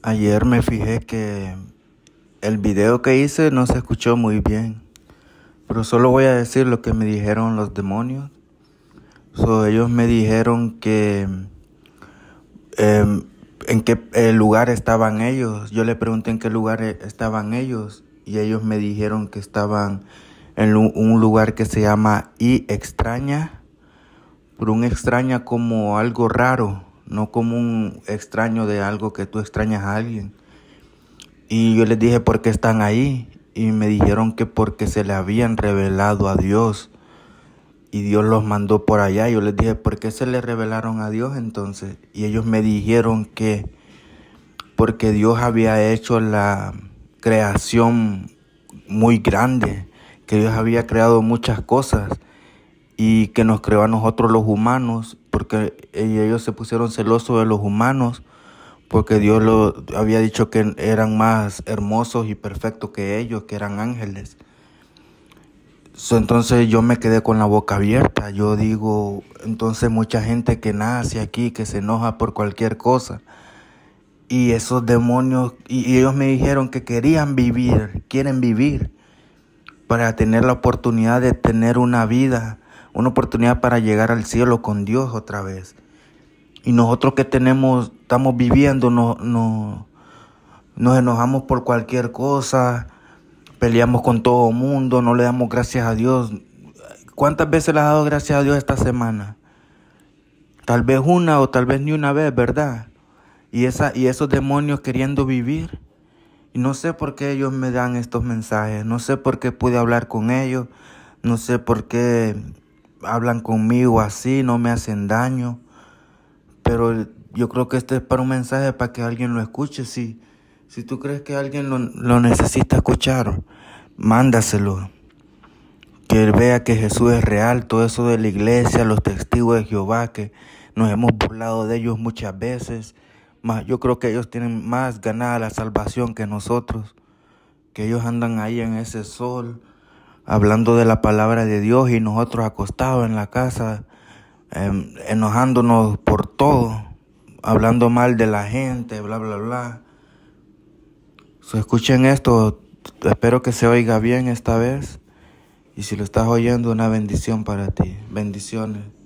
Ayer me fijé que el video que hice no se escuchó muy bien, pero solo voy a decir lo que me dijeron los demonios. So, ellos me dijeron que em, en qué lugar estaban ellos. Yo le pregunté en qué lugar e, estaban ellos y ellos me dijeron que estaban en un lugar que se llama y extraña, por un extraña como algo raro no como un extraño de algo que tú extrañas a alguien. Y yo les dije por qué están ahí y me dijeron que porque se le habían revelado a Dios y Dios los mandó por allá. Yo les dije, ¿por qué se le revelaron a Dios entonces? Y ellos me dijeron que porque Dios había hecho la creación muy grande, que Dios había creado muchas cosas y que nos creó a nosotros los humanos, porque ellos se pusieron celosos de los humanos, porque Dios lo había dicho que eran más hermosos y perfectos que ellos, que eran ángeles. Entonces yo me quedé con la boca abierta. Yo digo, entonces mucha gente que nace aquí, que se enoja por cualquier cosa. Y esos demonios, y ellos me dijeron que querían vivir, quieren vivir, para tener la oportunidad de tener una vida una oportunidad para llegar al cielo con Dios otra vez. Y nosotros que tenemos, estamos viviendo, no, no, nos enojamos por cualquier cosa, peleamos con todo el mundo, no le damos gracias a Dios. ¿Cuántas veces le has dado gracias a Dios esta semana? Tal vez una o tal vez ni una vez, ¿verdad? Y, esa, y esos demonios queriendo vivir. Y no sé por qué ellos me dan estos mensajes, no sé por qué pude hablar con ellos, no sé por qué hablan conmigo así, no me hacen daño. Pero yo creo que este es para un mensaje para que alguien lo escuche. Si, si tú crees que alguien lo, necesita escuchar, mándaselo. Que él vea que Jesús es real, todo eso de la iglesia, los testigos de Jehová, que nos hemos burlado de ellos muchas veces. Más, yo creo que ellos tienen más ganada la salvación que nosotros, que ellos andan ahí en ese sol, hablando de la palabra de Dios y nosotros acostados en la casa, em, enojándonos por todo, hablando mal de la gente, bla, bla, bla. So, escuchen esto, espero que se oiga bien esta vez. Y si lo estás oyendo, una bendición para ti. Bendiciones.